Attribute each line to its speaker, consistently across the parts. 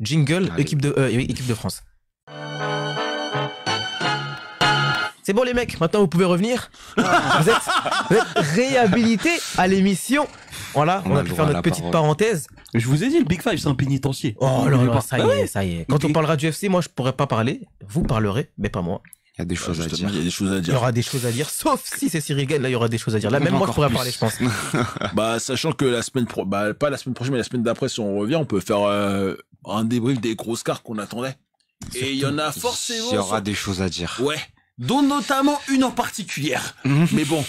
Speaker 1: Jingle, équipe de, euh, équipe de France. C'est bon les mecs, maintenant vous pouvez revenir. vous, êtes, réhabilité à l'émission. Voilà, on, a, pu faire notre petite
Speaker 2: parenthèse. Je vous ai dit, le Big Five, c'est un pénitencier. Oh là là, bah
Speaker 1: ça y est, ça y est. Quand on parlera du FC, moi je pourrais pas parler. Vous parlerez, mais pas moi. Bah, il y a des choses à dire. Il y aura des choses à dire, sauf si c'est Cyril Gagne, là, il y aura des choses à dire. Là, même moi, je pourrais parler, je pense.
Speaker 3: bah, sachant que la semaine pro, bah, pas la semaine prochaine, mais la semaine d'après, si on revient, on peut faire euh, un débrief des grosses cartes qu'on attendait. Et il y en a forcément. Il y aura des choses à dire. Ouais. Dont
Speaker 2: notamment une en particulière.
Speaker 3: Mais bon.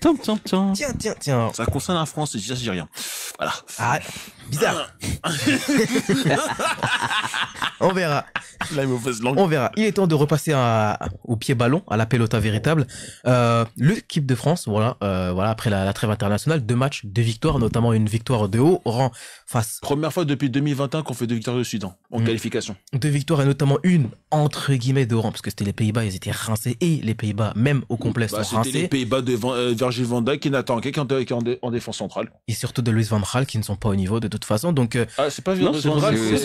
Speaker 2: Tiens, tiens,
Speaker 3: tiens. Ça concerne la France et déjà dis rien. Voilà. Ah, Bizarre.
Speaker 1: On verra. On verra. Il est temps de repasser au pied ballon, à la pelota véritable. Euh, L'équipe de France, voilà, euh, voilà, après la, trêve internationale, deux matchs,
Speaker 3: deux victoires, notamment une victoire de haut rang face. Première fois depuis 2021 qu'on fait deux victoires de Sudan hein, en mm. qualification.
Speaker 1: Deux victoires et notamment une entre guillemets de rang, parce que c'était les Pays-Bas, ils étaient rincés et les Pays-Bas, même au complet, bah, sont rincés. C'était les
Speaker 3: Pays-Bas de euh, Virgil van Dijk qui défense centrale.
Speaker 1: Et surtout de Luis Van Gaal qui ne sont pas au niveau de de toute façon. Donc, euh, Ah, c'est pas Ronald, c'est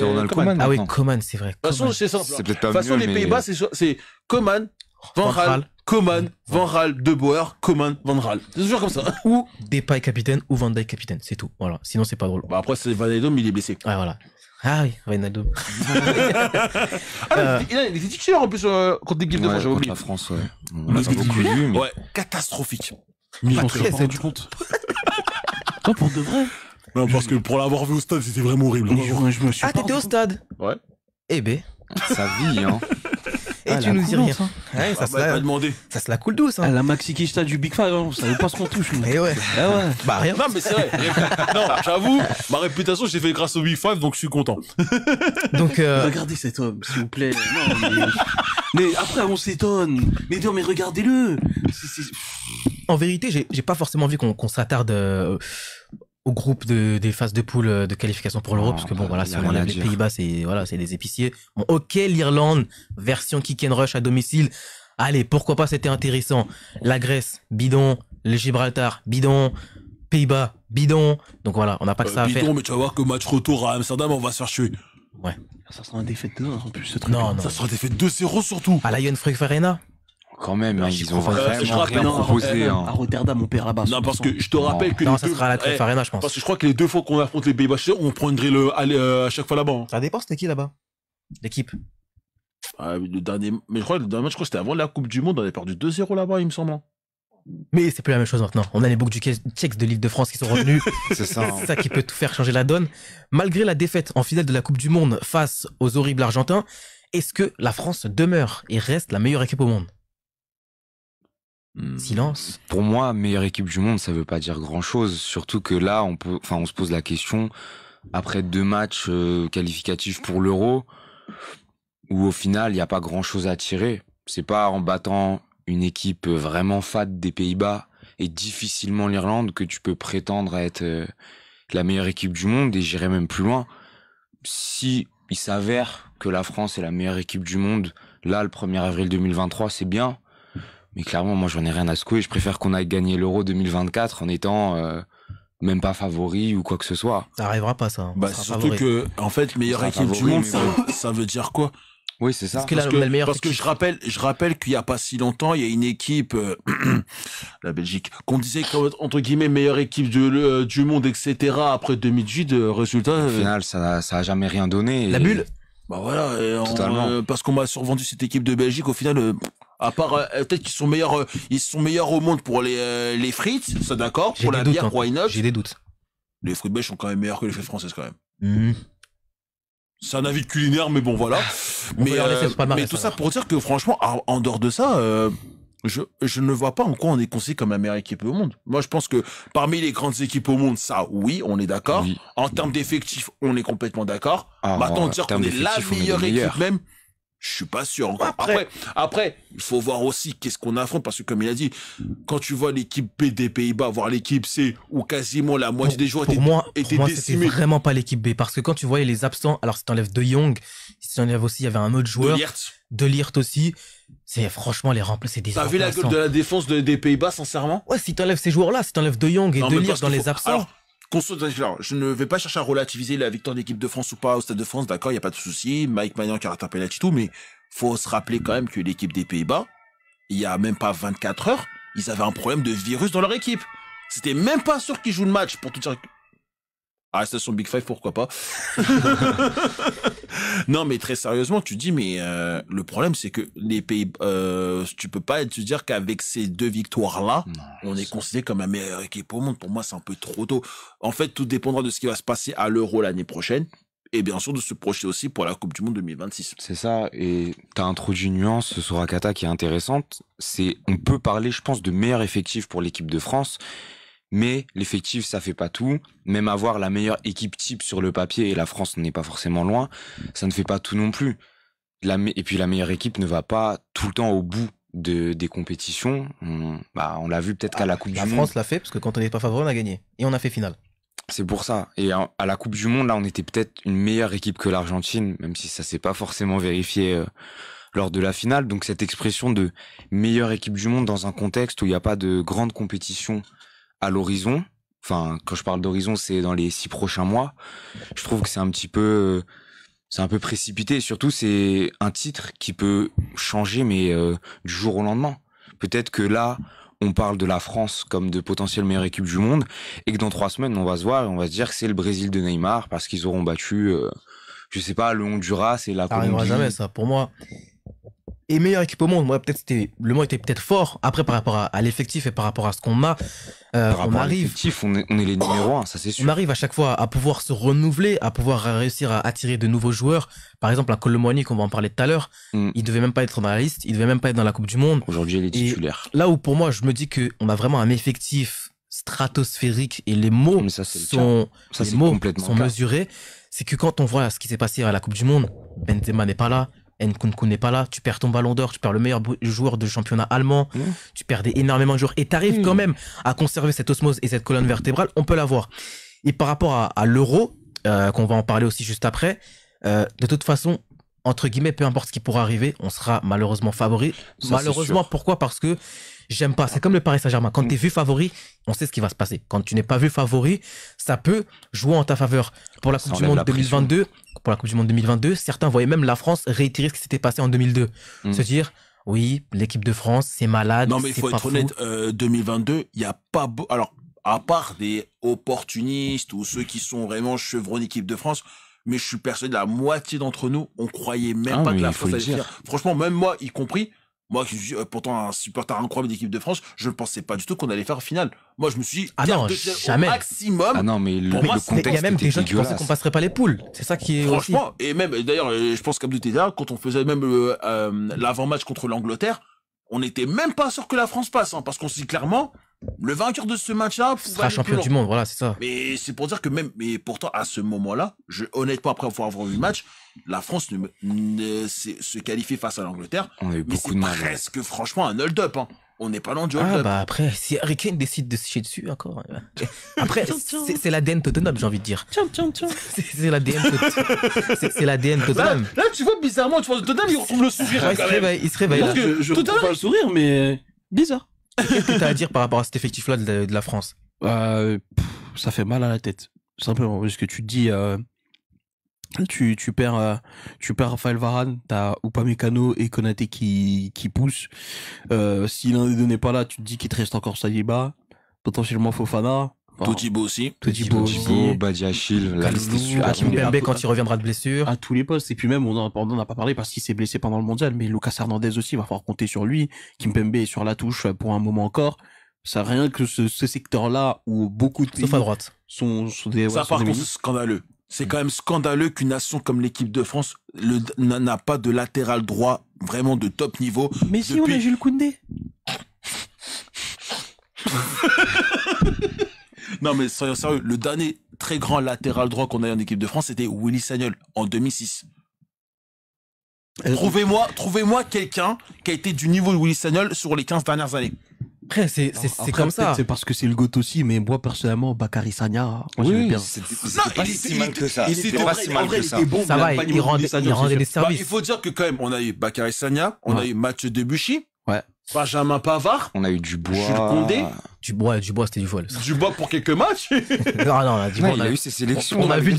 Speaker 1: Ronald Koeman. Ah oui, Koeman, c'est vrai. De toute façon, c'est simple. C'est peut-être pas De toute façon, les Pays-Bas,
Speaker 3: c'est Koeman, Van Raal, Coman, Van Raal, De Boer, Coman, Van Raal. C'est toujours comme ça. Ou Depay
Speaker 1: capitaine ou Van Dyke capitaine, c'est tout. Voilà. Sinon c'est pas drôle.
Speaker 3: Bah après c'est Van mais il est blessé. Ouais, ah, voilà. Ah oui, Wijnaldum. ah, euh... il, a, il était titulaire en plus euh, contre l'équipe de France, j'ai oublié.
Speaker 4: La France, ouais. On a beaucoup vu, mais... Ouais,
Speaker 3: catastrophique. Mais on compte. Toi, pour de vrai non, parce que pour l'avoir vu au stade, c'était vraiment horrible. Ah, t'étais au stade
Speaker 2: Ouais. Eh ben, Sa vie, hein. et ah, tu nous dis rien. Hein. Ouais, ça, ah, se bah, la, ça se la coule douce. Hein. Ah, la Maxi Kishta du Big Five, hein, on savait pas ce qu'on touche. mais... Eh et ouais. Bah rien. Non, mais c'est vrai.
Speaker 3: non, j'avoue, ma réputation, j'ai fait grâce au Big Five, donc je suis content.
Speaker 2: Donc, euh, Regardez cet homme,
Speaker 3: s'il vous plaît. Non, mais...
Speaker 2: mais après, on s'étonne. Mais non, mais regardez-le.
Speaker 1: en vérité, j'ai pas forcément envie qu'on s'attarde euh, groupe des phases de poule euh, de qualification pour l'Europe ah, parce que bon, ah, voilà, si les Pays-Bas, c'est voilà, des épiciers. ok, l'Irlande, version kick and rush à domicile. Allez, pourquoi pas, c'était intéressant. La Grèce, bidon. Le Gibraltar, bidon. Pays-Bas,
Speaker 3: bidon. Donc voilà, on n'a pas que euh, ça à faire. Bidon, mais tu vas voir que match retour à Amsterdam, on va se faire chier.
Speaker 2: Ouais. Ça sera un défaite 2 en plus, ce truc. Ça sera un défaite 2-0 surtout. À la Young
Speaker 4: quand même, hein, ils ont vraiment rien proposé. Hein. À
Speaker 2: Rotterdam, mon père là-bas. Non, parce que je te rappelle que. Non, ça sera
Speaker 4: à la Trèfle eh, Arena, je pense. Parce que
Speaker 3: je crois que les deux fois qu'on affronte les Pays-Bas, on prendrait le euh, à chaque fois là-bas. Hein. Ça dépend, c'était qui là-bas L'équipe. Ah, le dernier, mais je crois, le dernier match, c'était avant la Coupe du Monde, on avait perdu 2-0 là-bas, il me semble.
Speaker 1: Mais c'est plus la même chose maintenant. On a les boucs du Tchèque de l'île de France qui sont revenus. c'est ça. C'est ça qui peut tout faire changer la donne. Malgré la défaite en finale de la Coupe du Monde face aux horribles Argentins, est-ce que la France demeure et reste la meilleure équipe au monde
Speaker 4: Hmm. Silence. Pour moi, meilleure équipe du monde, ça veut pas dire grand chose. Surtout que là, on, peut, enfin, on se pose la question après deux matchs euh, qualificatifs pour l'Euro, où au final, il n'y a pas grand chose à tirer. C'est pas en battant une équipe vraiment fade des Pays-Bas et difficilement l'Irlande que tu peux prétendre être euh, la meilleure équipe du monde. Et j'irai même plus loin. Si il s'avère que la France est la meilleure équipe du monde, là, le 1er avril 2023, c'est bien mais clairement, moi, j'en ai rien à secouer. Je préfère qu'on aille gagner l'Euro 2024 en étant euh, même pas favori ou quoi que ce soit.
Speaker 3: Ça arrivera pas, ça. Hein. Bah, surtout que, en fait, meilleure équipe du monde, ça, veut dire
Speaker 4: quoi oui, c'est
Speaker 3: ça. Parce que, je rappelle, je rappelle qu'il n'y a pas si longtemps, il y a une équipe, euh, la Belgique, qu'on disait entre guillemets meilleure équipe euh, du monde, etc. Après 2018, résultat. Au final,
Speaker 4: ça, ça jamais rien donné. La bulle.
Speaker 3: Bah voilà. parce qu'on m'a survendu cette équipe de Belgique, au final. À part, euh, peut-être qu'ils sont meilleurs, euh, ils sont meilleurs au monde pour les, euh, les frites, ça d'accord. Pour la bière, pour hein. J'ai des doutes. Les frites belges sont quand même meilleurs que les frites françaises, quand même. Hmm. C'est un avis culinaire, mais bon, voilà. mais, tout ça pour dire que, franchement, en dehors de ça, je, je, ne vois pas en quoi on est considéré comme la meilleure équipe au monde. Moi, je pense que parmi les grandes équipes au monde, ça, oui, on est d'accord. En termes d'effectifs, on est complètement d'accord. Ah, Maintenant, dire qu'on est la meilleure équipe même, je suis pas sûr encore. Après, après, il faut voir aussi qu'est-ce qu'on affronte parce que comme il a dit, quand tu vois l'équipe B des Pays-Bas, voir l'équipe C ou quasiment la moitié des joueurs étaient, moi, pour moi, vraiment
Speaker 1: pas l'équipe B parce que quand tu voyais les absents, alors si t'enlèves De Jong, si t'enlèves aussi, il y avait un autre joueur. De Liert. aussi. C'est franchement les remplacer des.
Speaker 3: T'as vu la gueule de la défense de, des Pays-Bas, sincèrement Ouais, si t'enlèves ces
Speaker 1: joueurs-là, si t'enlèves
Speaker 3: De Jong et De Liert dans les absents je ne vais pas chercher à relativiser la victoire d'équipe de France ou pas au Stade de France, d'accord, il n'y a pas de souci. Mike Maignan qui a rattrapé la tout, mais faut se rappeler quand même que l'équipe des Pays-Bas, il n'y a même pas 24 heures, ils avaient un problème de virus dans leur équipe. C'était même pas sûr qu'ils jouent le match, pour tout dire ah, son Big Five, pourquoi pas Non, mais très sérieusement, tu dis, mais euh, le problème, c'est que les pays, euh, tu peux pas te dire qu'avec ces deux victoires-là, on est considéré comme la meilleure équipe au monde. Pour moi, c'est un peu trop tôt. En fait, tout dépendra de ce qui va se passer à l'Euro l'année prochaine et bien sûr de se projeter aussi pour la
Speaker 4: Coupe du Monde 2026. C'est ça, et tu as introduit une nuance sur Akata qui est intéressante. C'est on peut parler, je pense, de meilleur effectif pour l'équipe de France, mais l'effectif, ça fait pas tout. Même avoir la meilleure équipe type sur le papier, et la France n'est pas forcément loin, ça ne fait pas tout non plus. et puis la meilleure équipe ne va pas tout le temps au bout de, des compétitions. On, bah, on l'a vu peut-être qu'à la Coupe du Monde. La France
Speaker 1: l'a fait parce que quand on n'est pas favorable, on a gagné. Et on a fait finale.
Speaker 4: C'est pour ça. Et à, la Coupe du Monde, là, on était peut-être une meilleure équipe que l'Argentine, même si ça s'est pas forcément vérifié euh, lors de la finale. Donc cette expression de meilleure équipe du monde dans un contexte où il n'y a pas de grande compétition à l'horizon, enfin quand je parle d'horizon, c'est dans les six prochains mois. Je trouve que c'est un petit peu, euh, c'est un peu précipité. Et surtout, c'est un titre qui peut changer, mais euh, du jour au lendemain. Peut-être que là, on parle de la France comme de potentielle meilleure équipe du monde, et que dans trois semaines, on va se voir et on va se dire que c'est le Brésil de Neymar parce qu'ils auront battu, euh, je sais pas, le Honduras et la ça Colombie. Ça jamais
Speaker 1: ça. Pour moi, et meilleur équipe au monde. Moi, peut-être c'était le mot était peut-être fort. Après, par rapport à, l'effectif et par rapport à ce qu'on a, euh, on arrive.
Speaker 4: À on est, les
Speaker 1: numéros ça c'est sûr. On arrive à chaque fois à pouvoir se renouveler, à pouvoir réussir à attirer de nouveaux joueurs. Par exemple, un Colomboigny, qu'on va en parler tout à l'heure, il mm. il devait même pas être dans la liste, il devait même pas être dans la Coupe du Monde. Aujourd'hui, il est titulaire. là où pour moi, je me dis que on a vraiment un effectif stratosphérique et les mots sont, les mots sont mesurés. C'est que quand on voit ce qui s'est passé à la Coupe du Monde, Benzema n'est pas là, Nkunku n'est pas là, tu perds ton ballon d'or, tu perds le meilleur joueur de championnat allemand, mmh. tu perds énormément de joueurs et tu arrives mmh. quand même à conserver cette osmose et cette colonne vertébrale, on peut l'avoir. Et par rapport à, l'euro, euh, qu'on va en parler aussi juste après, euh, de toute façon, entre guillemets, peu importe ce qui pourra arriver, on sera malheureusement favori. malheureusement, pourquoi Parce que j'aime pas. C'est comme le Paris Saint-Germain. Quand tu es vu favori, on sait ce qui va se passer. Quand tu n'es pas vu favori, ça peut jouer en ta faveur. Pour la Coupe du Monde 2022, pour la Coupe du Monde 2022, certains voyaient même la France réitérer ce qui s'était passé en 2002. Hmm. Se dire, oui, l'équipe de France, c'est malade. Non, mais il faut être honnête,
Speaker 3: 2022, euh, il n'y a pas. Alors, à part des opportunistes ou ceux qui sont vraiment chevrons équipe de France, mais je suis persuadé la moitié d'entre nous, on croyait même ah pas que la France allait dire. Franchement, même moi, y compris, moi qui suis euh, pourtant un supporter incroyable d'équipe de France, je ne pensais pas du tout qu'on allait faire finale. Moi, je me suis dit, ah non, jamais. maximum. Ah non, mais le, contexte il y a même des gens qui pensaient qu'on
Speaker 1: passerait pas les poules. C'est
Speaker 3: ça qui est Franchement, et même, d'ailleurs, euh, je pense de là, quand on faisait même euh, l'avant-match contre l'Angleterre, on n'était même pas sûr que la France passe, hein, parce qu'on se dit clairement, le vainqueur de ce match-là sera champion du monde, voilà, c'est ça. Mais c'est pour dire que même, mais pourtant à ce moment-là, je, honnêtement après avoir vu le match, la France ne, se qualifie face à l'Angleterre.
Speaker 4: On a eu beaucoup de mal. Hein. Presque,
Speaker 3: franchement, un hold-up. Hein. On n'est pas loin du ah, hold-up. Ah bah
Speaker 1: après, si Harry Kane décide de se chier dessus encore. Euh, après, c'est l'ADN Tottenham, j'ai envie de dire. Tiens, tiens, tiens. C'est l'ADN Tottenham. Tottenham.
Speaker 3: Là, tu vois bizarrement, tu vois Tottenham, il retrouve le sourire. il, se réveille, il se réveille.
Speaker 1: je, je pas le sourire, mais
Speaker 2: bizarre. Qu'est-ce que tu as à dire par rapport à cet effectif-là de, la France bah, Ça fait mal à la tête, simplement. Parce que tu te dis, euh, tu, perds, euh, tu perds Raphaël Varane, t'as Upamecano et Konaté qui, qui poussent. Euh, si l'un des deux n'est pas là, tu te dis qu'il te reste encore Saliba, potentiellement Fofana.
Speaker 4: Totibo aussi. Totibo, Totibo Badiachil, Kimpembe
Speaker 2: quand il reviendra de blessure. À tous les postes. Et puis même, on n'en a pas parlé parce qu'il s'est blessé pendant le mondial, mais Lucas Hernandez aussi, il va falloir compter sur lui. Kimpembe est sur la touche pour un moment encore. Ça rien que ce, secteur-là où beaucoup de Sauf à droite. Sont, des, Ça, par contre,
Speaker 3: scandaleux. C'est mm. quand même scandaleux qu'une nation comme l'équipe de France n'a pas de latéral droit vraiment de top niveau. Mais si on a Jules Koundé non, mais soyons sérieux, le dernier très grand latéral droit qu'on a eu en équipe de France, c'était Willy Sagnol en 2006. Euh, trouvez-moi trouvez quelqu'un qui a été du niveau de Willy Sagnol sur les 15 dernières années.
Speaker 2: Après, c'est comme ça. C'est parce que c'est le goût aussi, mais moi, personnellement, Bakary Sagna, je bien. C'était pas si mal que ça. C'était pas ça. Bon, ça va, il, rendait, des bah, services. il
Speaker 3: faut dire que quand même, on a eu Bakary Sagna, on a eu Mathieu Debuchy. Ouais. Benjamin Pavard. On a eu Dubois. Jules Condé.
Speaker 2: Dubois, Dubois c'était du vol.
Speaker 3: Dubois pour quelques matchs. non, non, Dubois, on a eu ses sélections. On, a vu de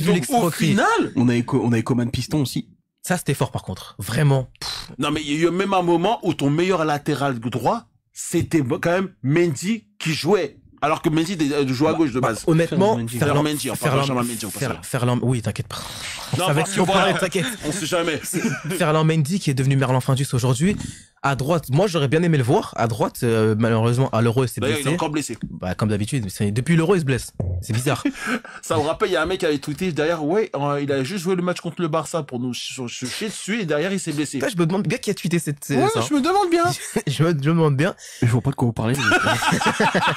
Speaker 3: final.
Speaker 2: On a eu, on a eu Coman Piston aussi. Ça, c'était fort par contre. Vraiment.
Speaker 3: Non, mais il y a eu même un moment où ton meilleur latéral droit, c'était quand même Mendy qui jouait. Alors que Mendy euh, jouait à bah, gauche de bah, base. honnêtement, Ferland Mendy, Ferland Mendy,
Speaker 1: Ferland, oui, t'inquiète pas.
Speaker 3: Non, si on t'inquiète. On sait jamais.
Speaker 1: Ferland Mendy qui est devenu Merlin Findus aujourd'hui, à droite, moi j'aurais bien aimé le voir. À droite, euh, malheureusement, à l'euro, il s'est blessé. Il est encore blessé. Bah, comme d'habitude, depuis l'euro, il se blesse. C'est bizarre.
Speaker 3: ça me rappelle, il y a un mec qui avait tweeté derrière, ouais, euh, il a juste joué le match contre le Barça pour nous chier dessus et derrière, il s'est blessé. je me demande bien qui a tweeté cette. Ouais, je me demande
Speaker 1: bien. je me demande bien. Je vois pas de quoi vous parlez.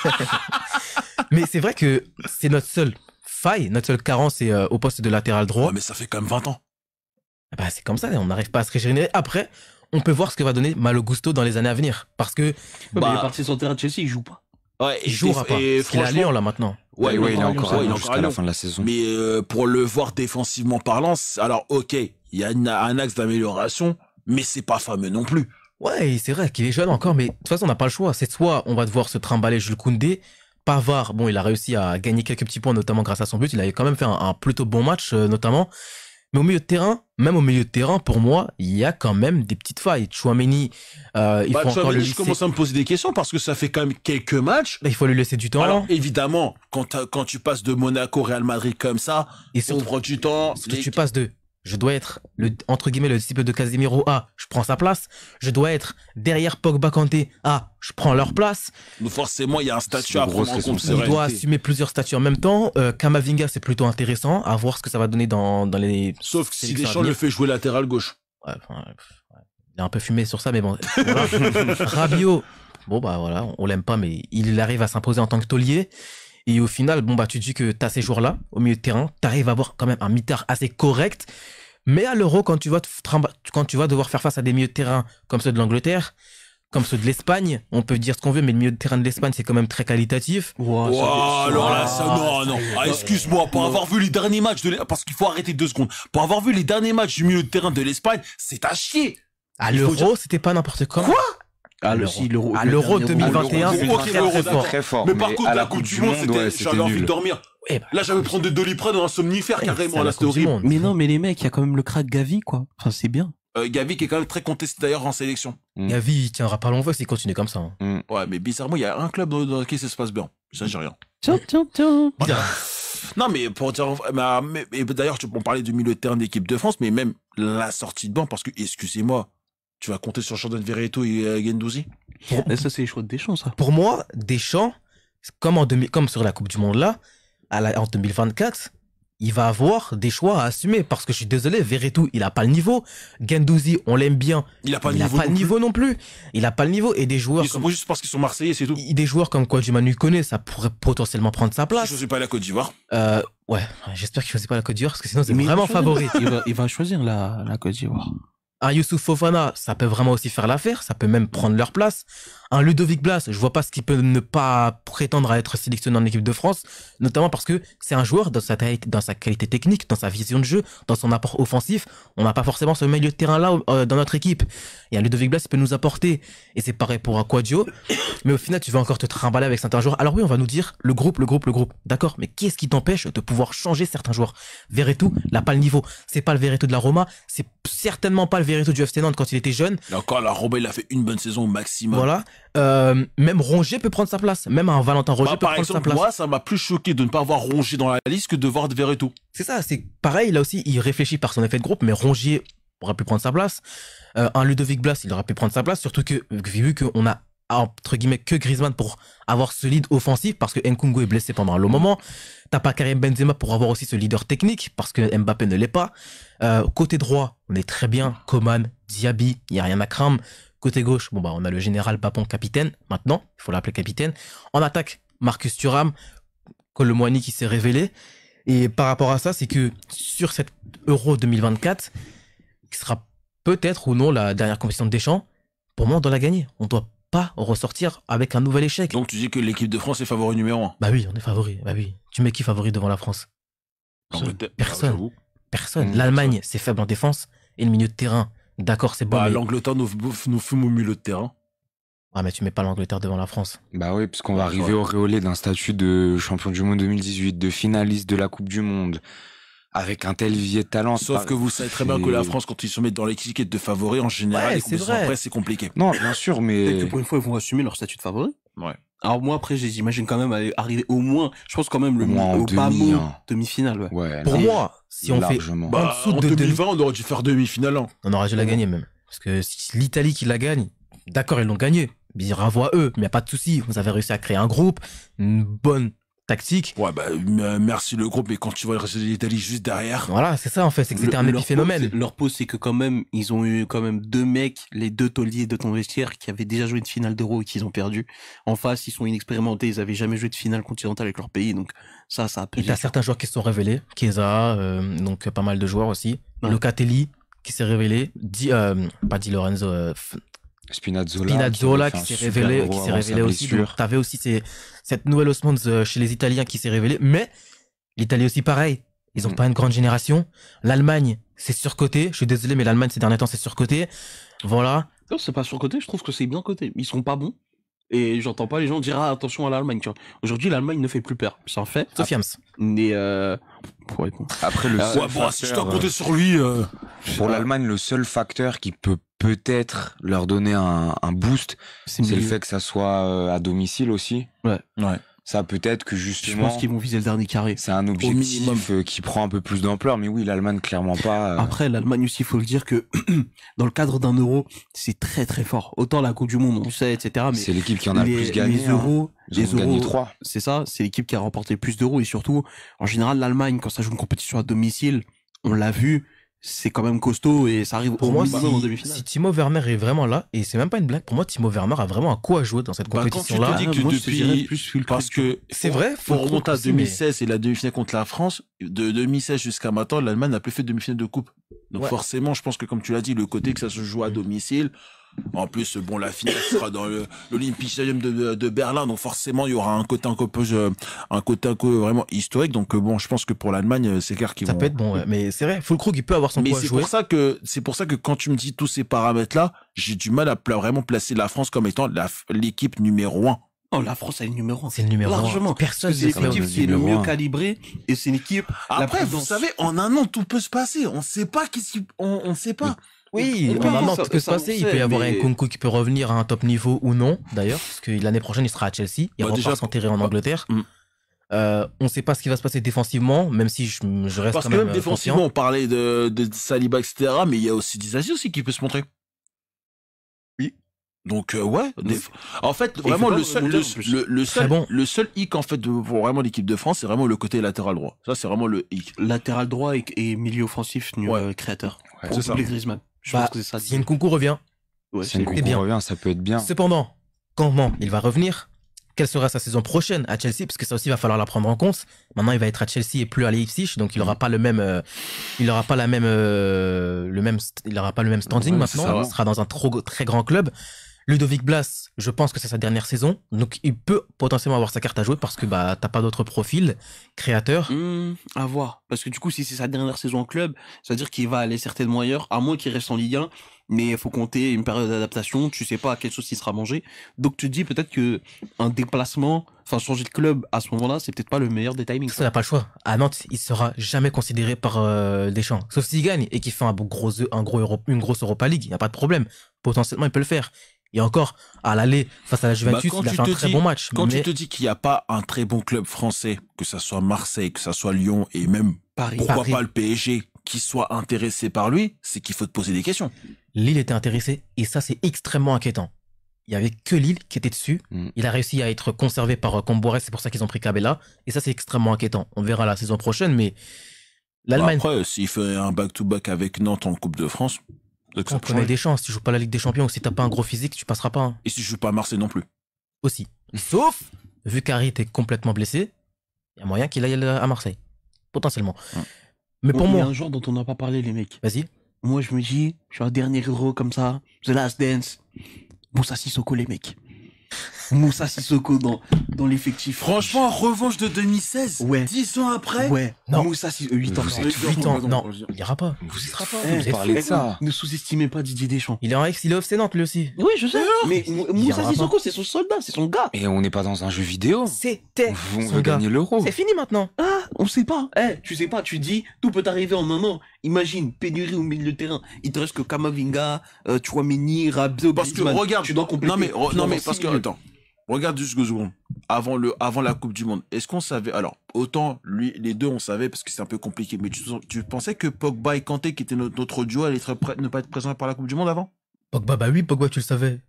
Speaker 1: mais, c'est vrai que c'est notre seule faille, notre seule carence euh, au poste de latéral droit. mais ça fait quand même 20 ans. Ah bah, c'est comme ça, on n'arrive pas à se régénérer. Après, on peut voir ce que va donner Malo Gusto dans les années à venir. Parce que. il est
Speaker 2: bah, parti sur le terrain de Chelsea, il joue pas. il jouera pas. Et il est à en là maintenant.
Speaker 1: Oui, il est encore à jusqu'à la fin de la
Speaker 3: saison. Mais euh, pour le voir défensivement parlant, alors ok, il y a un axe d'amélioration, mais c'est pas fameux non plus.
Speaker 1: Ouais, c'est vrai qu'il est jeune encore, mais de toute façon, on n'a pas le choix. C'est soit on va devoir se trimballer Jules Koundé. Pavard, bon, il a réussi à gagner quelques petits points, notamment grâce à son but. Il avait quand même fait un, plutôt bon match, euh, notamment. Mais au milieu de terrain, même au milieu de terrain, pour moi, il y a quand même des petites failles. Chouameni, euh, il bah, faut encore le laisser... Je commence à me
Speaker 3: poser des questions parce que ça fait quand même quelques matchs. Bah, il faut lui laisser du temps. Alors, évidemment, quand, quand tu passes de Monaco au Real Madrid comme ça, et surtout, prend du temps. Surtout tu passes de je dois être le,
Speaker 1: entre guillemets le disciple de Casemiro ah je prends sa place je dois être derrière Pogba Kanté ah je prends leur place
Speaker 3: mais forcément il y a un statut à prendre en compte il doit assumer
Speaker 1: plusieurs statuts en même temps euh, Kamavinga c'est plutôt intéressant à voir ce que ça va donner dans, les sauf que si Deschamps le fait
Speaker 3: jouer latéral gauche il
Speaker 1: est un peu fumé sur ça mais bon
Speaker 3: voilà.
Speaker 1: bon bah voilà on l'aime pas mais il arrive à s'imposer en tant que taulier et au final, bon, bah, tu dis que tu as ces joueurs-là au milieu de terrain, tu arrives à avoir quand même un mitard assez correct. Mais à l'euro, quand, tu vas quand tu vas devoir faire face à des milieux de terrain comme ceux de l'Angleterre, comme ceux de l'Espagne, on peut dire ce qu'on veut, mais le milieu de terrain de l'Espagne, c'est quand même très qualitatif. Wow, alors oh là, non,
Speaker 3: ah, ah, excuse-moi, pour avoir vu les derniers matchs de parce qu'il faut arrêter deux secondes, pour avoir vu les derniers matchs du milieu de terrain de l'Espagne, c'est à chier. À l'euro,
Speaker 1: c'était pas n'importe quoi. Quoi
Speaker 3: ah, ah, ah, l'euro. 2021, c'est très, très fort. Mais, par contre, la, Coupe du Monde, j'avais envie de dormir. Eh bah, là, j'avais prendre de doliprane un somnifère eh, carrément, à la story.
Speaker 2: Mais non, mais les mecs, il y a quand même le crack Gavi, quoi. Enfin, c'est bien.
Speaker 3: Euh, Gavi qui est quand même très contesté d'ailleurs en sélection. Mm. Gavi, il tiendra pas longtemps s'il continue comme ça. Hein. Mm. Ouais, mais bizarrement, il y a un club dans, lequel ça se passe bien. Ça, j'ai rien. Non, mais pour dire, bah, d'ailleurs, on parlait du milieu de terrain d'équipe de France, mais même la sortie de banc, parce que, excusez-moi, tu vas compter sur Jordan Verreto et euh, Gendouzi ça, c'est les choix de ça. Pour moi, Deschamps, comme, en comme sur la Coupe du Monde là, en
Speaker 1: 2024, il va avoir des choix à assumer. Parce que je suis désolé, Verreto, il n'a pas le niveau. Gendouzi, on l'aime bien. Il n'a pas, le, niveau a pas le niveau non plus. Il n'a pas le niveau. Et des joueurs. Ils sont comme... juste parce qu'ils sont Marseillais, c'est tout. Des joueurs comme Manu connaît, ça pourrait potentiellement prendre sa place. Je ne
Speaker 3: suis pas la Côte d'Ivoire.
Speaker 1: Euh, ouais, j'espère qu'il ne choisit pas la Côte d'Ivoire parce que sinon c'est vraiment favori. il, va, choisir la Côte d'Ivoire. Un Youssouf Fofana, ça peut vraiment aussi faire l'affaire, ça peut même prendre leur place. Un Ludovic Blas, je vois pas ce qui peut ne pas prétendre à être sélectionné en équipe de France, notamment parce que c'est un joueur dans sa, dans sa qualité technique, dans sa vision de jeu, dans son apport offensif. On n'a pas forcément ce milieu de terrain-là euh, dans notre équipe. Et un Ludovic Blas, peut nous apporter. Et c'est pareil pour un Mais au final, tu vas encore te trimballer avec certains joueurs. Alors oui, on va nous dire le groupe, le groupe, le groupe. D'accord, mais qu'est-ce qui t'empêche de pouvoir changer certains joueurs Verretou n'a pas le niveau. C'est pas le tout de la Roma. C'est certainement pas le du FC Nantes quand il était jeune.
Speaker 3: d'accord encore, la robe il a fait une bonne saison au maximum. Voilà.
Speaker 1: Euh, même Rongier peut prendre sa place. Même un Valentin Rongier bah, peut prendre sa place. Moi, ça m'a plus choqué de ne pas voir Rongier dans la liste que de voir de Veretout C'est ça, c'est pareil. Là aussi, il réfléchit par son effet de groupe, mais Rongier aurait pu prendre sa place. Euh, un Ludovic Blas, il aurait pu prendre sa place, surtout que vu qu'on a entre guillemets que Griezmann pour avoir ce lead offensif parce que Nkungu est blessé pendant le moment. T'as pas Karim Benzema pour avoir aussi ce leader technique parce que Mbappé ne l'est pas. Euh, côté droit, on est très bien. Coman, Diaby, il y a rien à craindre. Côté gauche, bon bah on a le général Papon capitaine maintenant, il faut l'appeler capitaine. En attaque, Marcus Thuram, Colomwani qui s'est révélé. Et par rapport à ça, c'est que sur cette Euro 2024, qui sera peut-être ou non la dernière compétition de Deschamps, pour moi, on doit la gagner. On doit pas ressortir
Speaker 3: avec un nouvel échec. Donc tu dis que l'équipe de France est favori numéro un Bah oui,
Speaker 1: on est favori. Bah oui. Tu mets qui favori devant la France Personne. Bah, personne. Mmh, L'Allemagne, c'est faible en défense et le milieu de terrain. D'accord, c'est bon. Bah, L'Angleterre nous, nous fume au milieu de terrain. Ah, mais tu mets pas l'Angleterre devant la France.
Speaker 4: Bah oui, puisqu'on bah, va arriver au réolé d'un statut de champion du monde 2018, de finaliste de la Coupe du Monde, avec un tel vieux talent. Sauf bah, que vous savez très bien que la France,
Speaker 3: quand ils se
Speaker 2: mettent dans l'étiquette de favoris, en général, c'est c'est compliqué.
Speaker 4: Non, bien sûr, mais. Peut-être pour
Speaker 2: une fois, ils vont assumer leur statut de favori. Ouais. Alors moi après j'imagine quand même arriver au moins, je pense quand même le moins au pas demi, demi-finale. Ouais. Pour moi, si on fait bah, en, de 2020, on aurait dû faire demi-finale.
Speaker 3: Hein.
Speaker 1: On aurait dû la gagner même, parce que si l'Italie qui la gagne, d'accord ils l'ont gagné. mais bravo à eux, mais a pas de souci, vous avez réussi à créer un groupe, une bonne Ouais, bah,
Speaker 2: merci le groupe, mais quand tu vois le reste de l'Italie juste derrière.
Speaker 1: Voilà, c'est ça en fait, c'est que c'était un épiphénomène.
Speaker 2: Leur pause, c'est que quand même, ils ont eu quand même deux mecs, les deux tauliers de ton vestiaire, qui avaient déjà joué une finale d'Euro et qu'ils ont perdu. En face, ils sont inexpérimentés, ils avaient jamais joué de finale continentale avec leur pays, donc ça, ça a Et t'as certains
Speaker 1: joueurs qui sont révélés, Chiesa, euh, donc pas mal de joueurs aussi. Lucatelli Locatelli, qui s'est révélé, dit, euh, pas dit Lorenzo, euh, Spinazzola, Spinazzola qui, s'est révélé, qui s'est révélé aussi. Tu avais aussi ces, cette nouvelle Osmonds euh, chez les Italiens qui s'est révélée. Mais l'Italie aussi, pareil. Ils ont mm. pas une grande génération. L'Allemagne, c'est surcoté. Je suis désolé, mais
Speaker 2: l'Allemagne ces derniers temps, c'est surcoté. Voilà. Non, c'est pas surcoté. Je trouve que c'est bien coté. Ils sont pas bons. Et j'entends pas les gens dire ah, attention à l'Allemagne. Aujourd'hui, l'Allemagne ne fait plus peur. C'est en fait. Sofiams. Mais
Speaker 4: euh, après le euh, seul si je dois compter euh, sur lui. Pour l'Allemagne, le seul facteur qui peut peut-être leur donner un, un boost, c'est le fait que ça soit à domicile aussi. Ouais. Ouais ça peut-être que justement. Je pense qu'ils vont viser le dernier carré. C'est un objectif euh, qui prend un peu plus d'ampleur, mais oui, l'Allemagne clairement pas. Euh.
Speaker 2: Après, l'Allemagne aussi, il faut le dire que dans le cadre d'un euro, c'est très très fort. Autant la Coupe du Monde, on sait, etc.
Speaker 4: Mais c'est l'équipe qui en a le plus gagné. Les hein. euros, euros,
Speaker 2: C'est ça, c'est l'équipe qui a remporté le plus d'euros et surtout, en général, l'Allemagne, quand ça joue une compétition à domicile, on l'a vu, c'est quand même costaud et ça arrive pour moi si, en demi-finale.
Speaker 1: Si Timo Werner est vraiment là, et c'est même pas une blague, pour moi Timo Werner a vraiment un coup à jouer dans
Speaker 3: cette compétition-là. parce que c'est vrai, faut remonter à 2016 et la demi-finale contre la France, de 2016 jusqu'à maintenant, l'Allemagne n'a plus fait de demi-finale de coupe. Donc forcément, je pense que comme tu l'as dit, le côté que ça se joue à mm. domicile, en plus, bon, la finale sera dans l'Olympique Stadium de, Berlin, donc forcément, il y aura un côté un peu, euh, côté vraiment historique. Donc euh, bon, je pense que pour l'Allemagne, euh, c'est clair qu'ils vont. Ça peut être bon, mais c'est vrai. Fulcro il peut avoir son mais c'est pour ça que c'est pour ça que quand tu me dis tous ces paramètres-là, j'ai du mal à vraiment placer la France comme étant l'équipe
Speaker 2: numéro un. Oh, la France est le numéro 1. C'est le numéro Largement. Personne C'est l'équipe qui est le mieux calibré et c'est une équipe. Après, vous savez, en
Speaker 3: un an, tout peut se passer. On ne sait pas qui, on, ne sait pas. Oui, on se passer. Il peut y avoir un Kunku
Speaker 1: qui peut revenir à un top niveau ou non, d'ailleurs, parce que l'année prochaine, il sera à Chelsea. Il va bah, repart s'enterrer en bah, Angleterre. Hmm. Euh, on ne sait pas ce qui va se passer défensivement, même si je, reste Parce quand même. Parce que même euh, défensivement, on
Speaker 3: parlait de, de, Saliba, etc. Mais il y a aussi des aussi qui peut se montrer. Oui. Donc euh, ouais. En fait, vraiment le seul, le, seul, le seul hic en fait pour vraiment l'équipe de France, c'est vraiment le côté latéral
Speaker 4: droit.
Speaker 2: Ça, c'est vraiment le hic. Latéral droit et, milieu offensif, créateur. C'est pour ça. Griezmann. Je pense bah, que ça. Si Nkunku revient, eh revient,
Speaker 4: ça peut être bien. Cependant, comment
Speaker 1: il va revenir Quelle sera sa saison prochaine à Chelsea Parce que ça aussi, il va falloir la prendre en compte. Maintenant, il va être à Chelsea et plus à Leipzig, donc il n'aura mm-hmm. pas le même, euh, il aura pas la même, euh, le même, il aura pas le même standing maintenant. Il sera dans un trop, très grand club. Ludovic Blas, je pense que c'est sa dernière saison, donc il peut potentiellement avoir sa carte à jouer parce que bah t'as pas d'autre profil créateur.
Speaker 2: Hmm, à voir, parce que du coup si c'est sa dernière saison en club, ça veut dire qu'il va aller certainement ailleurs, à moins qu'il reste en Ligue 1, mais il faut compter une période d'adaptation, tu sais pas à quelle sauce il sera mangé, donc tu dis peut-être que un déplacement, enfin changer de club à ce moment-là, c'est peut-être pas le meilleur des timings. Ça n'a pas le choix.
Speaker 1: À Nantes, il sera jamais considéré par des euh, Deschamps, sauf s'il gagne et qu'il fait un gros, un gros une grosse Europa League, il n'y a pas de problème. Potentiellement, il peut le faire. Et encore, à l'aller face à la Juventus, bah, il a fait un très bon match. Quand tu te dis
Speaker 3: qu'il n'y a pas un très bon club français, que ça soit Marseille, que ça soit Lyon et même Paris, pourquoi pas le PSG, qui soit intéressé par lui, c'est qu'il faut te poser des questions.
Speaker 1: Lille était intéressé et ça c'est extrêmement inquiétant. Il y avait que Lille qui était dessus. Mm. Il a réussi à être conservé par euh, Comboiré, c'est pour ça qu'ils ont pris Cabella et ça c'est extrêmement inquiétant. On verra la
Speaker 3: saison prochaine, mais bah, l'Allemagne. après, s'il fait un back to -back avec Nantes en Coupe de France, on ah, des
Speaker 1: chances. Si tu joues pas la Ligue des Champions, si t'as pas un gros physique, tu passeras pas. Hein.
Speaker 3: Et si tu joues pas à Marseille non plus.
Speaker 1: Aussi. Sauf, vu qu'Ari était complètement blessé, il y a moyen qu'il aille à Marseille. Potentiellement. Mais pour moi. Oh, il y a un
Speaker 2: joueur dont on n'a pas parlé, les mecs. Vas-y. Moi, je me dis, je suis un dernier héros comme ça. The Last Dance. Bon, ça, Sissoko, les mecs. Moussa Sissoko dans, dans l'effectif. Franchement, revanche de 2016. Ouais. 10 ans après. Ouais. Non. Moussa Sissoko, 8 ans. Vous 8 ans. Non, il ira pas. Vous pas. Vous, vous parlez eh, de Ne sous-estimez pas Didier Deschamps. Il est en ex, il est off lui aussi. Oui, je sais. Mais Moussa
Speaker 1: Sissoko, c'est son soldat,
Speaker 2: c'est son gars.
Speaker 4: Et on n'est pas dans un jeu vidéo. C'était. On veut gagner l'euro.
Speaker 1: C'est fini maintenant. Ah,
Speaker 2: on sait pas. Eh, tu sais pas, tu dis, tout peut arriver en un an Imagine, pénurie au milieu de terrain. Il te reste que Kamavinga, euh, Chouameni, Rabiot, Parce que regarde, tu dois compléter. Non mais, non mais parce que attends,
Speaker 3: Regarde juste deux Avant, le, avant la Coupe du Monde, est-ce qu'on savait. Alors, autant lui, les deux, on savait parce que c'est un peu compliqué. Mais tu, pensais que Pogba et Kanté, qui étaient notre, duo, allaient ne pas être présents par la Coupe du Monde avant
Speaker 1: Pogba, bah oui, Pogba, tu le savais.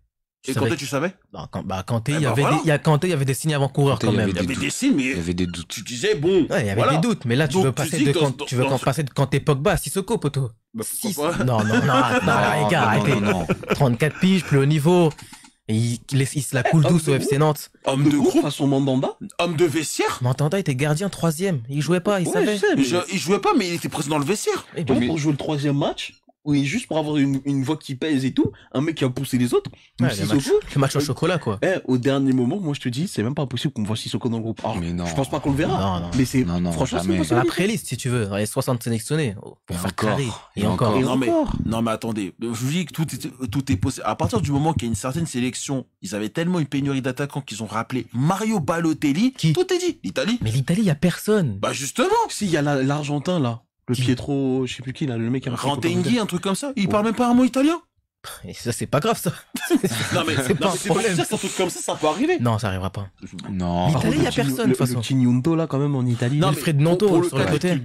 Speaker 3: et Kanté, tu savais non, quand, Bah, Kanté, il y,
Speaker 1: avait des signes avant-coureurs quand même. Il y avait
Speaker 3: des signes, mais. Il y avait des doutes. Tu disais, bon. il y avait des doutes, mais
Speaker 1: là, tu veux passer de. de Kanté Pogba à Sissoko, Poto. Bah,
Speaker 4: non, non, non, non, les gars, arrêtez.
Speaker 1: 34 piges, plus haut niveau il, il, se la coule douce
Speaker 2: au FC Nantes. Homme de, de groupe façon Mandanda Homme de vestiaire
Speaker 1: Mandanda était gardien troisième. Il
Speaker 2: jouait pas, il savait. Je il jouait pas, mais il était présent dans le vestiaire. Et donc, pour jouer le troisième match, oui, juste pour avoir une, voix qui pèse et tout, un mec qui a poussé les autres. le, match, au euh, chocolat, quoi. Eh, au dernier moment, moi je te dis, c'est même pas possible qu'on voit Sissoko dans le groupe. Je pense pas qu'on le verra. Mais c'est franchement, c'est la
Speaker 1: préliste,
Speaker 3: si tu veux. Les 60 sélectionnés. Pour oh,
Speaker 1: faire encore. Et, encore.
Speaker 2: non, mais,
Speaker 3: attendez. Je dis que tout est, tout possible. À partir du moment qu'il y a une certaine sélection, ils avaient tellement une pénurie
Speaker 2: d'attaquants qu'ils ont rappelé Mario Balotelli. Tout est dit. L'Italie. Mais l'Italie, il y a personne. Bah justement. s'il y a l'Argentin, là. Le Pietro, je sais plus qui, là, le mec. a un truc comme ça. Il oh. parle
Speaker 3: même pas un mot italien.
Speaker 2: Et ça, c'est pas grave, ça.
Speaker 3: non, mais c'est pas un Ça, truc comme ça, ça peut arriver. Non, ça arrivera pas.
Speaker 2: Non. il n'y a personne, de toute façon. Le Chignunto, là, quand même, en Italie. Non, Fred Nanto,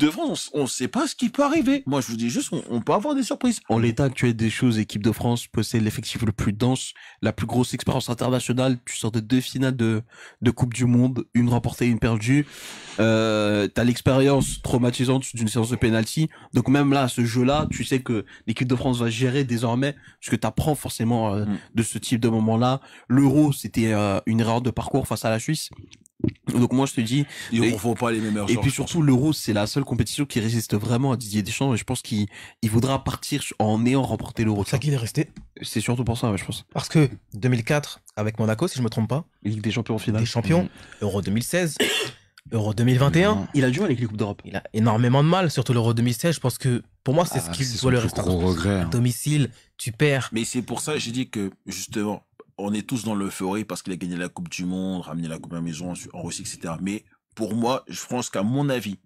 Speaker 2: de France, on, ne sait pas ce qui peut arriver. Moi, je vous dis juste, on, peut avoir des surprises. En l'état actuel des choses, l'équipe de France possède l'effectif le plus dense, la plus grosse expérience internationale. Tu sors de deux finales de, de Coupe du Monde, une remportée, une perdue. Euh, tu as l'expérience traumatisante d'une séance de penalty. Donc, même là, ce jeu-là, tu sais que l'équipe de France va gérer désormais que tu apprends forcément euh, mm. de ce type de moment-là. L'euro, c'était euh, une erreur de parcours face à la Suisse. Donc moi je te dis, et faut pas les mêmes Et puis surtout l'Euro, c'est la seule compétition qui résiste vraiment à Didier Deschamps et je pense qu'il il voudra partir en ayant remporté l'Euro. C'est ça qu'il est resté. C'est surtout pour ça, je pense. Parce que 2004 avec Monaco, si je me trompe pas,
Speaker 1: Ligue des Champions en finale. Des Champions, mm. Euro 2016, Euro 2021. Il a du mal avec les coupes d'Europe. Il a énormément de mal, surtout l'Euro 2016. Je pense que pour moi c'est ah, ce qu'il doit le rester. regret. Hein. domicile,
Speaker 3: tu perds. Mais c'est pour ça que j'ai dit que, justement, on est tous dans le l'euphorie parce qu'il a gagné la Coupe du Monde, ramené la Coupe à la maison en Russie, etc. Mais pour moi, je pense qu'à mon avis,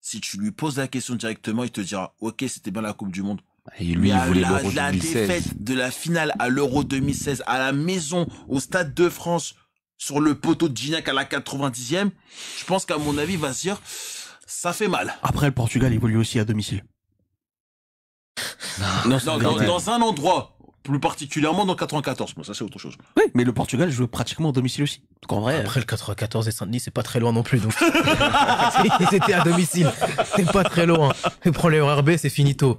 Speaker 3: si tu lui poses la question directement, il te dira, OK, c'était bien la Coupe du Monde. Et lui, il la, défaite de la finale à l'Euro 2016 à la maison, au Stade de France, sur le poteau de Gignac à la 90e, je pense qu'à mon avis, il va dire, ça fait mal.
Speaker 2: Après, le Portugal évolue aussi à domicile
Speaker 3: dans, un endroit plus particulièrement dans 94. moi ça, c'est autre chose.
Speaker 2: Oui, mais le Portugal joue pratiquement au
Speaker 1: domicile aussi. vrai. Après, le 94 et Saint-Denis, c'est pas très loin non plus. Donc,
Speaker 3: ils
Speaker 1: étaient à domicile. C'est pas très loin. Prends les RB, c'est finito.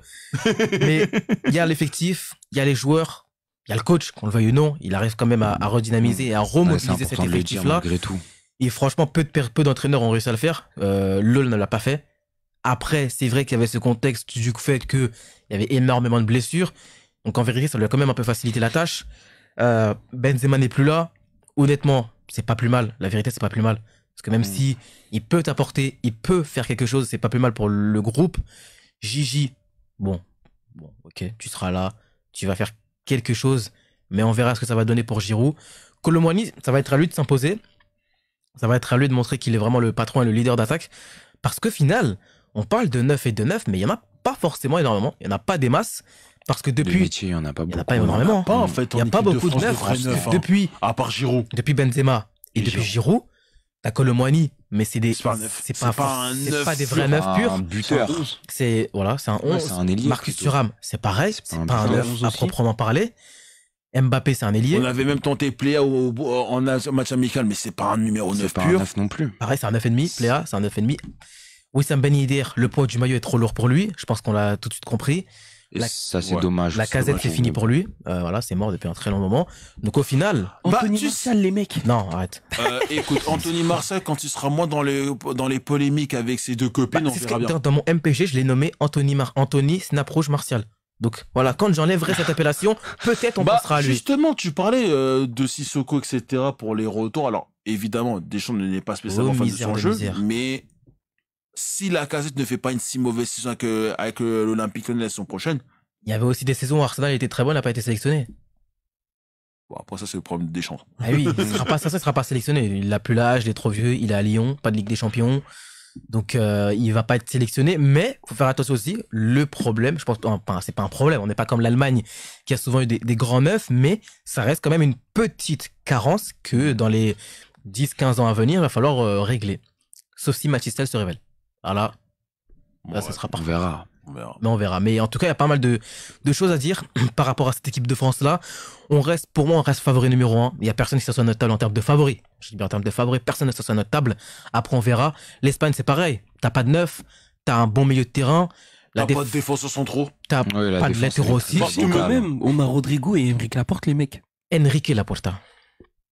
Speaker 1: Mais il y a l'effectif, il y a les joueurs, il y a le coach, qu'on le veuille ou non. Il arrive quand même à, redynamiser et à remobiliser cet effectif-là. Et franchement, peu d'entraîneurs ont réussi à le faire. Euh, ne l'a pas fait. Après, c'est vrai qu'il y avait ce contexte du fait qu'il y avait énormément de blessures. Donc en vérité, ça lui a quand même un peu facilité la tâche. Euh, Benzema n'est plus là. Honnêtement, c'est pas plus mal. La vérité, c'est pas plus mal. Parce que même s'il hmm. si il peut t'apporter, il peut faire quelque chose, c'est pas plus mal pour le groupe. Gigi, bon, bon, ok, tu seras là, tu vas faire quelque chose, mais on verra ce que ça va donner pour Giroud. Colomwani, ça va être à lui de s'imposer. Ça va être à lui de montrer qu'il est vraiment le patron et le leader d'attaque. Parce que final, on parle de neuf et de neuf, mais il n'y en a pas forcément énormément. Il n'y en a pas des masses. Parce que depuis.
Speaker 4: il n'y en a pas beaucoup. Il n'y hein. en a pas énormément. Il n'y a pas beaucoup de, neufs. Hein. Depuis.
Speaker 1: À part Giroud. Depuis Benzema et, depuis Giroud, t'as Colomani, mais c'est des. C'est pas, c'est pas, pas, pas, des vrais neufs purs. Un buteur. C'est, voilà, c'est un 11. Marcus Thuram, c'est pareil. C'est pas un neuf à proprement parler. Mbappé, c'est un ailier. On
Speaker 3: avait même tenté Pléa au, en match amical, mais c'est pas un numéro 9 pas pur. un 9 non plus.
Speaker 1: Pareil, c'est un 9,5. Pléa, c'est un 9,5. Oui, Wissam Ben dire. le poids du maillot est trop lourd pour lui. Je pense qu'on l'a tout de suite compris. ça, c'est dommage. La casette, c'est fini pour lui. Euh, voilà, c'est mort depuis un très long moment. Donc, au final. Anthony bah, Martial, les mecs. Non, arrête.
Speaker 3: Euh, écoute, Anthony Martial, quand il sera moins dans les, dans les polémiques avec ses deux copines, bah, on verra bien.
Speaker 1: Dans, mon MPG, je l'ai nommé Anthony, Anthony Snap Rouge Martial.
Speaker 3: Donc voilà, quand j'enlèverai cette appellation, peut-être on bah, passera à lui. Justement, tu parlais euh, de Sissoko, etc. pour les retours. Alors évidemment, Deschamps n'est pas spécialement oh, fan de son oh, jeu, mais si la casette ne fait pas une si mauvaise saison avec, euh, avec euh, l'Olympique la saison prochaine.
Speaker 1: Il y avait aussi des saisons où Arsenal était très bon, il n'a pas été sélectionné.
Speaker 3: Bon, après ça, c'est le problème des champs. Ah oui, il sera
Speaker 1: ça, sera pas sélectionné. Il n'a plus l'âge, il est trop vieux, il est à Lyon, pas de Ligue des Champions. Donc, il euh, il va pas être sélectionné. Mais, faut faire attention aussi. Le problème, je pense, enfin, c'est pas un problème. On n'est pas comme l'Allemagne qui a souvent eu des, grands neufs, mais ça reste quand même une petite carence que dans les 10-15 ans à venir, il va falloir régler. Sauf si Matistel se révèle voilà ah, ça sera parfait. On verra. Mais on verra. Mais en tout cas, il y a pas mal de, choses à dire par rapport à cette équipe de France-là. On reste, pour moi, on reste favori numéro un. Il n'y a personne qui s'assoit à notre en termes de favori. Je dis bien en termes de favori, personne ne s'assoit à notre table. Après, on verra. L'Espagne, c'est pareil. T'as pas de neuf, t'as un bon milieu de terrain. T'as déf... pas
Speaker 3: de au centraux. T'as pas de latéraux aussi.
Speaker 1: Même Omar Rodrigo et Enrique Laporte, les mecs. Enrique Laporta.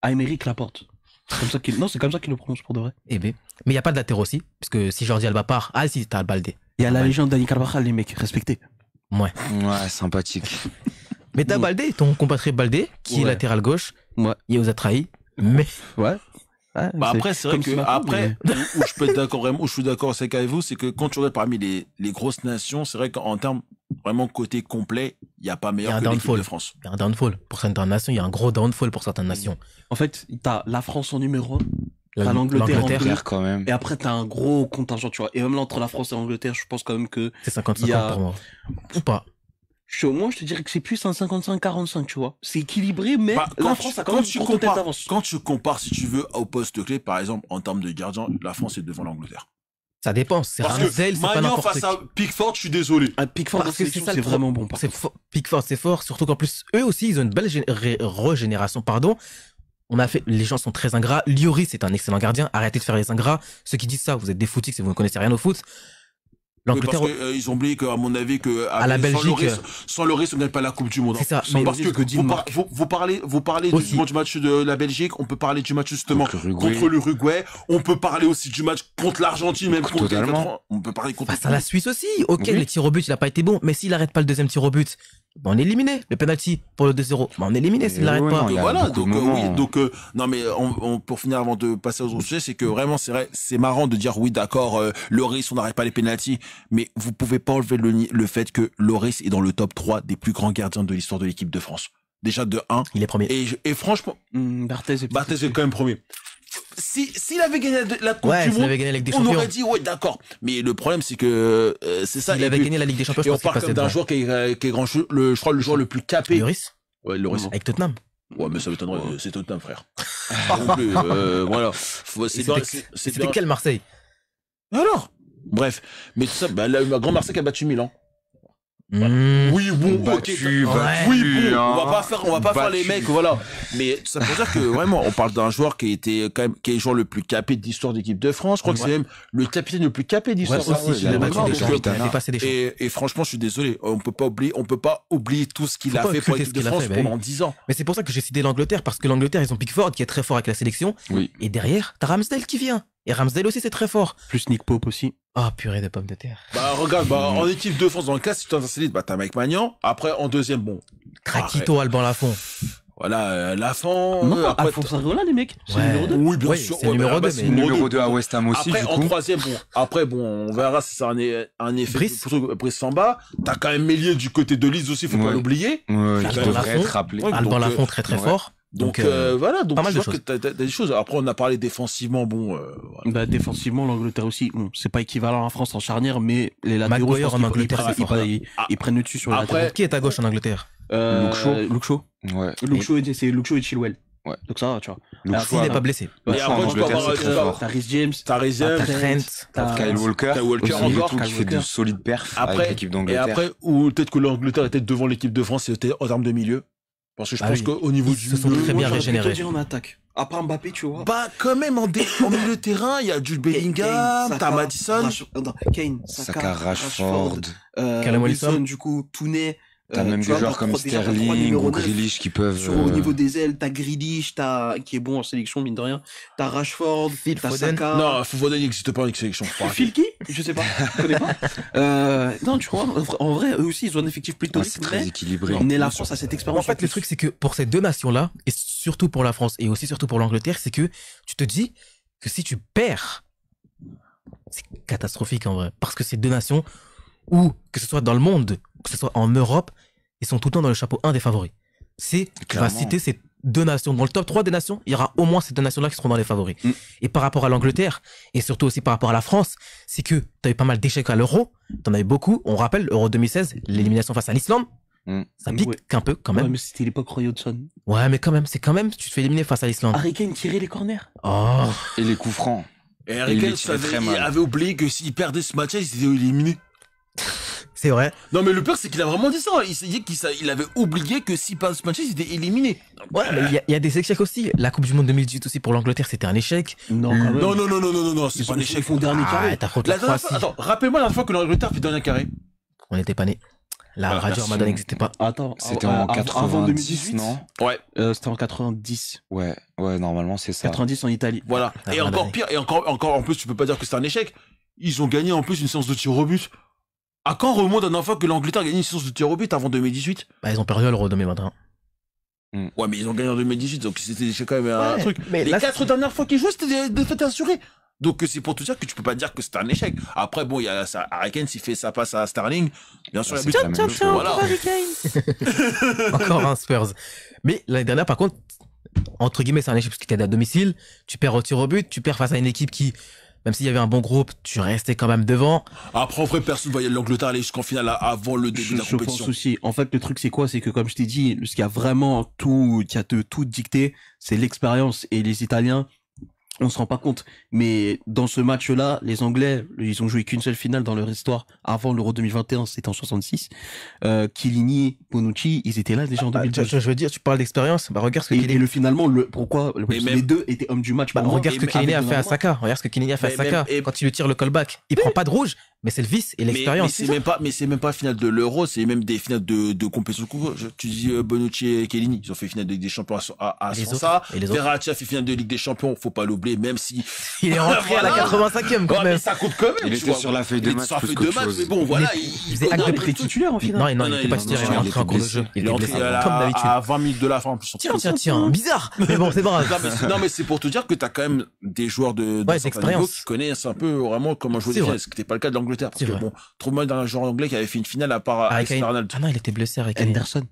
Speaker 1: Ah, Laporte non, c'est comme ça qu'il le prononce pour de vrai. Eh ben, Mais il n'y a pas de latéros aussi, parce que si Jordi Alba part, ah si, t'as Baldé. Il y a la légende
Speaker 2: d'Ani Carvajal, les mecs, respectés. Ouais. Ouais, sympathique.
Speaker 1: Mais t'as Baldé, ton compatriote Baldé, qui est latéral gauche, ouais. il vous a trahi, mais. Ouais. ouais bah après, c'est vrai que, après,
Speaker 3: où, je peux être d'accord où je suis d'accord, avec vous, c'est que quand tu regardes parmi les, les grosses nations, c'est vrai qu'en termes vraiment côté complet, il n'y a pas meilleur que l'équipe de France.
Speaker 1: Il y a un downfall pour certaines nations, il y a un gros downfall pour certaines nations.
Speaker 2: En fait, tu as la France en numéro 1, l'Angleterre en quand même. et après tu as un gros contingent, tu vois. Et même entre la France et l'Angleterre, je pense quand même que... C'est 50-50 Ou pas je, moins, je te dirais que c'est plus un 55-45, tu vois. C'est équilibré, mais bah, la France a quand, même tu compares, d'avance. Quand tu compares,
Speaker 3: si tu veux, au poste clé, par exemple, en termes de gardien, la France est devant l'Angleterre. Ça dépend. C'est
Speaker 2: zèle, c'est pas n'importe face qui. à Pickford, je suis désolé. À ah, Pickford, c'est ça, vraiment bon.
Speaker 3: C'est Pickford,
Speaker 1: c'est fort. Surtout qu'en plus, eux aussi, ils ont une belle régénération. Pardon. On a fait, les gens sont très ingrats. Lioris c'est un excellent gardien. Arrêtez de faire les ingrats. Ceux qui disent ça, vous êtes des footiques si vous ne connaissez rien au foot.
Speaker 3: Parce euh, ils ont oublié qu'à mon avis, que la Belgique, euh, sans le risque, on gagne pas la Coupe du Monde. Hein. parce que, vous, parlez, vous parlez du match de la Belgique. On peut parler du match justement contre l'Uruguay. On peut parler aussi du match contre l'Argentine, même contre. Totalement. on peut parler contre. la Suisse aussi. Ok, le les tirs
Speaker 1: au but, il pas été bon. Mais s'il arrête pas le deuxième tir au but, bah, on est éliminé. Le penalty pour le 2-0, bah, on est éliminé c'est eh n'arrête pas. voilà, donc euh, hein. donc
Speaker 3: euh, non mais euh, on, pour finir avant de passer aux autres sujets, c'est que vraiment c'est vrai, c'est marrant de dire oui d'accord, Loris on n'arrête pas les penalties, mais vous pouvez pas enlever le, fait que Loris est dans le top 3 des plus grands gardiens de l'histoire de l'équipe de France. Déjà de 1. Il est premier. Et, franchement,
Speaker 2: hmm, Barthez est quand même
Speaker 3: premier si s'il avait gagné la, Coupe du Monde, Ligue des Champions, on aurait dit ouais d'accord. Mais le problème c'est que euh, c'est ça. Il avait gagné la Ligue des Champions. Et on parle d'un joueur qui est, euh, qui est grand, le, je crois le joueur le plus capé. Lloris. Ouais, Lloris. Avec Tottenham. Ouais, mais ça m'étonnerait. Ouais. C'est Tottenham, frère. plus, euh, voilà. C'était quel Marseille Alors. Bref, mais tout ça, bah, grand Marseille qui a battu Milan.
Speaker 2: Mmh. oui, bon, ok. Hein. oui, bon, on va pas faire, on va pas faire les mecs,
Speaker 3: voilà. Mais ça veut dire que vraiment, on parle d'un joueur qui était quand même, qui est le joueur le plus capé d'histoire d'équipe de France. Je crois que c'est même le capitaine le plus capé d'histoire aussi. Euh, et, franchement, je suis désolé, on peut pas oublier, on peut pas oublier tout ce qu'il a fait pour l'équipe de France bah pendant 10
Speaker 1: ans. Mais c'est pour ça que j'ai cité l'Angleterre parce que l'Angleterre, ils ont Pickford qui est très fort avec la sélection. Oui. Et derrière, t'as Ramsdale qui vient. Et Ramsdale aussi, c'est très fort. Plus Nick Pope aussi. Ah, purée de pommes de terre.
Speaker 3: Bah, regarde, bah, en équipe de France, dans le cas, si tu t'en un bah, t'as Mike Magnan. Après, en deuxième, bon.
Speaker 1: Craquito, Alban Lafont.
Speaker 3: Voilà, euh, Lafont. Non, euh, Alphonse les mecs. C'est numéro 2. Oui, bien sûr. C'est numéro 2. Bah, bah numéro 2 à West Ham aussi. Après, en troisième, bon. Après, bon, on verra si ça un, un effet. Brice. Brice Samba. T'as quand même Mélié du côté de Lise aussi, faut pas l'oublier. Ouais, il devrait être rappelé. Alban euh, Lafont, très très fort. Donc, euh, euh, voilà, donc pas mal je de choses. que des
Speaker 2: choses. Après, on a parlé défensivement, bon. Euh, bah, défensivement, l'Angleterre aussi. Bon, c'est pas équivalent à France en charnière, mais les latéraux en Angleterre, ah, ils, prennent, le dessus sur Après, les Qui est à gauche en Angleterre
Speaker 4: euh, Luke Shaw. Luke Shaw. Ouais. Luke Shaw, et...
Speaker 2: c'est Luke Shaw et Chilwell. Ouais. Donc ça, tu vois. Luke Shaw, n'est hein. pas blessé.
Speaker 4: Et après, tu peux avoir t'as
Speaker 3: Rhys James, t'as Rhys James, t'as Trent, Kyle Walker, Kyle Walker encore qui fait de solide perfs avec l'équipe d'Angleterre. Et après, ou peut-être que l'Angleterre était devant l'équipe de France en termes de milieu. Parce que je bah pense qu'au niveau ils du se sont très bien régénérés.
Speaker 2: attaque. Après Mbappé, tu vois. Bah, quand même, en, milieu de terrain, il y a Jules Bellingham, t'as Madison. Kane, Saka, Rashford. Euh, Wilson, du coup, Tounet. T'as euh, même des joueurs comme Sterling ou Grealish qui peuvent. Sur, au euh, niveau des ailes, t'as Grealish, qui est bon en sélection mine de rien. T'as Rashford, t'as Saka. Non,
Speaker 3: Foden n'existe pas en sélection.
Speaker 2: Phil qui Je sais pas. Je connais pas. Euh, non, tu crois en vrai, eux aussi, ils ont un effectif plutôt ah, très équilibré. est là France à cette expérience. En fait, le
Speaker 1: truc, c'est que pour ces deux nations-là, et surtout pour la France et aussi surtout pour l'Angleterre, c'est que tu te dis que si tu perds, c'est catastrophique en vrai, parce que ces deux nations, ou que ce soit dans le monde que ce soit en Europe, ils sont tout le temps dans le chapeau 1 des favoris. c'est tu vas citer ces deux nations, dans le top 3 des nations, il y aura au moins ces deux nations-là qui seront dans les favoris. Mm. Et par rapport à l'Angleterre, et surtout aussi par rapport à la France, c'est que tu as eu pas mal d'échecs à l'Euro, tu en as eu beaucoup. On rappelle, l'Euro 2016, l'élimination face à l'Islande, mm. Ça pique un peu quand même. Ouais, mais c'était l'époque Roy Ouais, mais quand même, c'est quand même, tu te fais éliminer face à l'Islande. Harry
Speaker 2: Kane tirait les corners.
Speaker 4: Oh. Et les coups francs. Et Harry Kane il
Speaker 3: avait, oublié que s'il perdait ce match-là, il s'était éliminé. C'est vrai. Non, mais le pire, c'est qu'il a vraiment dit ça. Il qu'il avait oublié que si pas match il était éliminé. Ouais, mais
Speaker 1: il y, a des échecs aussi. La Coupe du Monde 2018 aussi pour l'Angleterre, c'était un échec. Non, non, non,
Speaker 3: non, non, non, non c'est pas un échec. au dernier ah, carré. Attends, rappelez-moi la fois que l'Angleterre fait dernier carré. On n'était pas nés.
Speaker 2: La ah, radio Armada n'existait pas. Attends, c'était euh, en 90, non Ouais, euh, c'était en 90. Ouais, ouais, normalement c'est ça. 90 en Italie.
Speaker 3: Voilà. et encore pire, et encore, encore en plus, tu peux pas dire que c'est un échec. Ils ont gagné en plus une séance de tir au but. À quand remonte la dernière fois que l'Angleterre a gagné une séance de tir au but avant 2018 Bah, ils ont perdu à l'Euro 2021. Mm. Ouais, mais ils ont gagné en 2018, donc c'était quand même un truc. Mais Les quatre dernières fois qu'ils jouaient, c'était des défaites assurées. Donc euh, c'est pour tout dire que tu peux pas dire que c'est un échec. Après bon, il y a ça, Harry fait sa passe à Starling. bien sûr. Tchao, tiens, tchao, voilà.
Speaker 1: Encore un Spurs. Mais l'année dernière, par contre, entre guillemets, c'est un échec parce que t'es à domicile, tu perds au tir au but, tu perds face à une équipe qui même s'il y avait un bon groupe, tu restais quand même devant.
Speaker 3: Après, vrai, personne voyait l'Angleterre aller jusqu'en finale avant le début de la je compétition. Je pense
Speaker 2: aussi. En fait, le truc, c'est quoi? C'est que, comme je t'ai dit, ce qui a vraiment tout, qui a tout dicté, c'est l'expérience et les Italiens on se rend pas compte. Mais dans ce match-là, les Anglais, ils ont joué qu'une seule finale dans leur histoire avant l'Euro 2021, c'était en 66. Euh, Bonucci, ils étaient là déjà en 2012. Ah, bah, je, veux dire, tu parles d'expérience, bah, regarde ce que a et le finalement, le pourquoi les deux étaient hommes du match. Bah, regarde ce que Kilini a fait à Saka. Regarde ce a fait à Saka. Quand il lui tire le callback, il prend pas de rouge,
Speaker 3: mais c'est le vice et l'expérience. Mais, c'est même pas, mais c'est même pas finale de l'Euro, c'est même des finales de, de compétition. Tu dis euh, Bonucci et Kellini, ils ont fait finale de Ligue des Champions à, à, ça. Verratti a fait finale de Ligue des Champions, faut pas l'oublier, même si il est rentré à la 85e quand même. Mais ça coûte quand même. Il était sur la feuille de match. Sur la feuille de match, mais bon, voilà. Il, il faisait acte de pré en finale. Non, non, il était pas titulaire, il est rentré en cours de
Speaker 4: jeu. Il
Speaker 1: est blessé comme d'habitude. À
Speaker 3: 20 000 de la fin, en plus. Tiens, tiens, tiens, bizarre. Mais bon, c'est pas Non, mais c'est pour te dire que t'as quand même des joueurs de, d'expérience qui connaissent un peu vraiment comment jouer. Ce qui n'était pas le cas de l'Angleterre. Parce que vrai. mal dans un joueur anglais qui avait fait une finale à part ah, avec Ah
Speaker 1: non, il était blessé avec Anderson.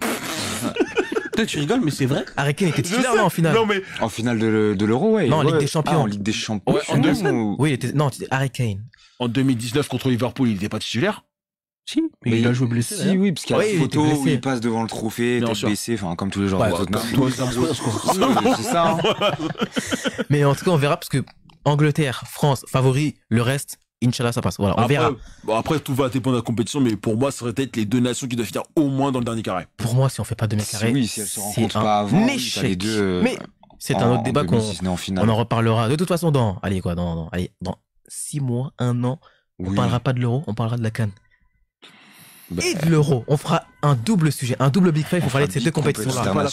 Speaker 4: Peut-être tu
Speaker 3: rigoles, mais c'est vrai.
Speaker 4: Harry Kane était titulaire en finale. Non, En finale de, l'Euro, ouais. Non, en Ligue des Champions. Ah, en Ligue des Champions.
Speaker 3: Oui, il était... non, Harry Kane. En 2019 contre Liverpool, il n'était pas titulaire. Si, mais, il a joué blessé. Si, oui, parce qu'il y a ouais, une photo où
Speaker 4: il passe devant le trophée, tête baissée, enfin, comme tous les joueurs C'est ça. Hein.
Speaker 1: Hein. mais en tout cas, on verra parce que Angleterre, France, favori, le reste, Inch'Allah, ça passe. Voilà, on verra.
Speaker 3: Bon, après, tout va dépendre de la compétition, mais pour moi, ça serait peut-être les deux nations qui doivent finir au moins dans le dernier carré.
Speaker 1: Pour moi, si on fait pas dernier carré, si, oui, se rencontrent pas échec. Euh, mais c'est un autre débat qu'on on en reparlera. De toute façon, dans allez quoi, dans, allez, dans six mois, un an, on parlera pas de l'euro, on parlera de la canne. Bah, et de l'euro. On fera un double sujet, un double Big Five pour parler de ces deux compétitions-là.